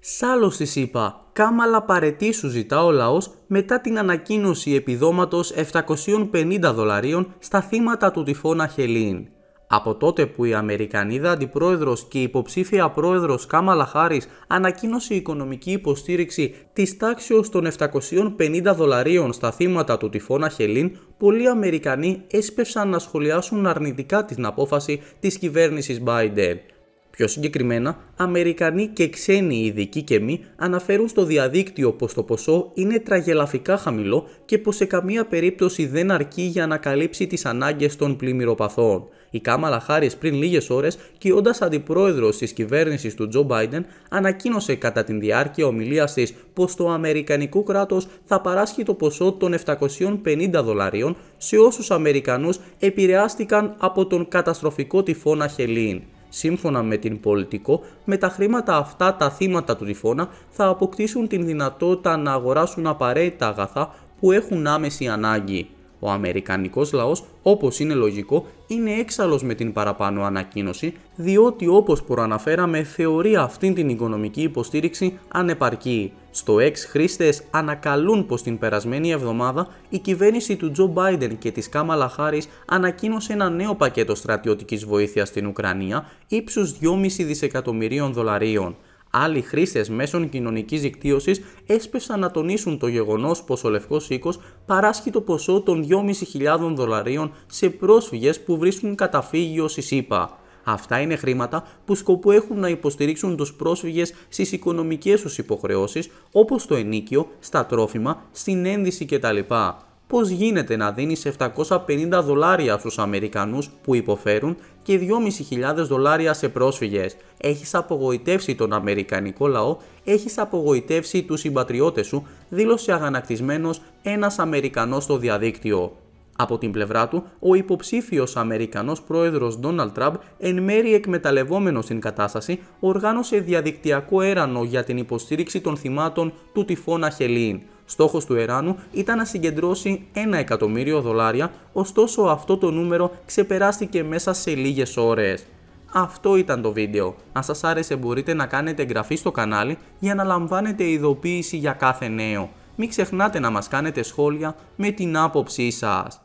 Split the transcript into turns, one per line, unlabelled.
Σάλος της είπα, κάμαλα παρετή σου ζητά ο μετά την ανακοίνωση επιδόματος 750 δολαρίων στα θύματα του τυφώνα Χελίν. Από τότε που η Αμερικανίδα Αντιπρόεδρος και η υποψήφια Πρόεδρος Κάμαλα Χάρη ανακοίνωσε οικονομική υποστήριξη της τάξεως των 750 δολαρίων στα θύματα του τυφώνα Χελίν, πολλοί Αμερικανοί έσπευσαν να σχολιάσουν αρνητικά την απόφαση της κυβέρνησης Biden. Πιο συγκεκριμένα, Αμερικανοί και ξένοι ειδικοί και μη αναφέρουν στο διαδίκτυο πως το ποσό είναι τραγελαφικά χαμηλό και πως σε καμία περίπτωση δεν αρκεί για να καλύψει τις ανάγκες των πλημμυροπαθών. Η Κάμαλα Χάρη πριν λίγες ώρες, κοιώντα αντιπρόεδρος της κυβέρνησης του Τζο Μπάιντεν, ανακοίνωσε κατά την διάρκεια ομιλίας της πως το Αμερικανικό κράτος θα παράσχει το ποσό των 750 δολαρίων σε όσους Αμερικανούς επηρεάστηκαν από τον καταστροφικό τυφώνα Χελίν. Σύμφωνα με την Πολιτικό, με τα χρήματα αυτά τα θύματα του τυφώνα θα αποκτήσουν την δυνατότητα να αγοράσουν απαραίτητα αγαθά που έχουν άμεση ανάγκη. Ο Αμερικανικός λαός, όπως είναι λογικό, είναι έξαλλος με την παραπάνω ανακοίνωση, διότι όπως προαναφέραμε, θεωρεί αυτήν την οικονομική υποστήριξη ανεπαρκή. Στο X χρήστες ανακαλούν πως την περασμένη εβδομάδα η κυβέρνηση του Τζο Μπάιντεν και της Κάμαλα Χάρη ανακοίνωσε ένα νέο πακέτο στρατιωτικής βοήθειας στην Ουκρανία ύψους 2,5 δισεκατομμυρίων δολαρίων άλλοι χρήστες μέσων κοινωνικής δικτύωσης έσπευσαν να τονίσουν το γεγονός πως ο Λευκός Οίκος παράσχει το ποσό των 2.500 δολαρίων σε πρόσφυγες που βρίσκουν καταφύγιο στη ΣΥΠΑ. Αυτά είναι χρήματα που σκοπό έχουν να υποστηρίξουν τους πρόσφυγες στις οικονομικές τους υποχρεώσεις όπως το ενίκιο, στα τρόφιμα, στην ένδυση κτλ. Πώς γίνεται να δίνεις 750 δολάρια στους Αμερικανούς που υποφέρουν και 2.500 δολάρια σε πρόσφυγες. Έχεις απογοητεύσει τον Αμερικανικό λαό, έχεις απογοητεύσει τους συμπατριώτες σου, δήλωσε αγανακτισμένος ένας Αμερικανός στο διαδίκτυο. Από την πλευρά του, ο υποψήφιος Αμερικανός πρόεδρος Ντόναλτ Τραμπ, εν μέρη εκμεταλλευόμενος την κατάσταση, οργάνωσε διαδικτυακό έρανο για την υποστήριξη των θυμάτων του τυφώνα Χελίν. Στόχος του Εράνου ήταν να συγκεντρώσει 1 εκατομμύριο δολάρια, ωστόσο αυτό το νούμερο ξεπεράστηκε μέσα σε λίγες ώρες. Αυτό ήταν το βίντεο. Αν σας άρεσε μπορείτε να κάνετε εγγραφή στο κανάλι για να λαμβάνετε ειδοποίηση για κάθε νέο. Μην ξεχνάτε να μας κάνετε σχόλια με την άποψή σας.